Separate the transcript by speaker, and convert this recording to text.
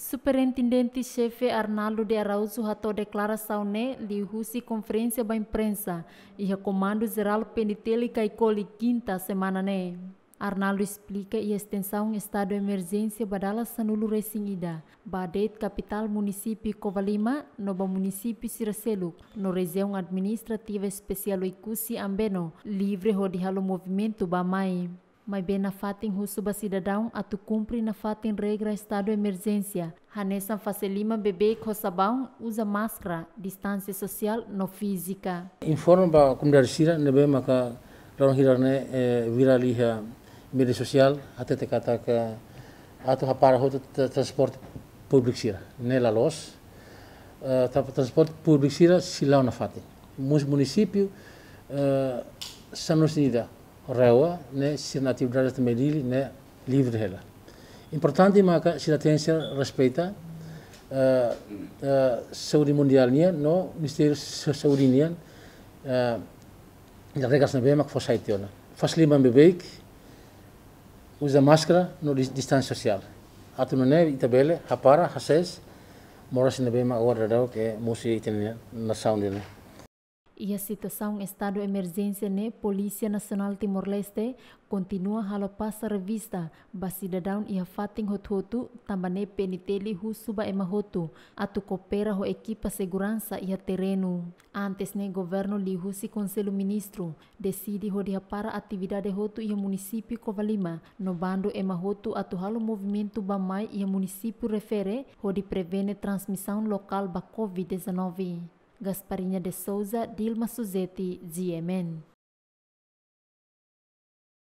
Speaker 1: Superintendente-chefe Arnaldo de Araújo ratou declaração né, de conferência para imprensa e comando geral PNTL Caicoli quinta semana né. Arnaldo explica e extensão estado de emergência badala sanulu resinida, badet capital município Covalima, nova município Siraceluk, no região administrativa especial Icusi Ambeno, livre rodihalo movimento Bamai. Mas bem na fatin russo ba cidadão a tu cumpre na fatin regra estado emergência. Hanesan lima bebê com sabão, usa máscara, distância social no física.
Speaker 2: Informa ba comunidade sira ne bem maka lawan hirane viraliha media social até te kata ka atu para hoto transporte público sira ne la los transporte público sira silau na fatin. Mus município uh, sanus nida rewa ne sirna tibdara temedili ne livre hela. Importante maka sidatensia respeita uh, eh, uh, eh, Saudi mundial nia, no mister Saudi nia, uh, eh, regas na bemak fosaitiona. Faslima bebeik usa máscara no distância social. Atumané itabele hapara hases moras na bemak agora dau que musi itenia na sound nia.
Speaker 1: E a situação estado de emergência na Polícia Nacional Timor-Leste continua a passar revista o cidadão e a fatin hotu também peniteli hu suba ema hotu com coopera equipe equipa segurança e a terreno. Antes o governo li o conselho ministro decide ho dia a atividade hotu e o município Covalima no bando ema hotu atu halo movimento ba e o município refere ho di transmissão local da COVID-19. Gasparina de Souza Dilma Suzeti, Ziemen.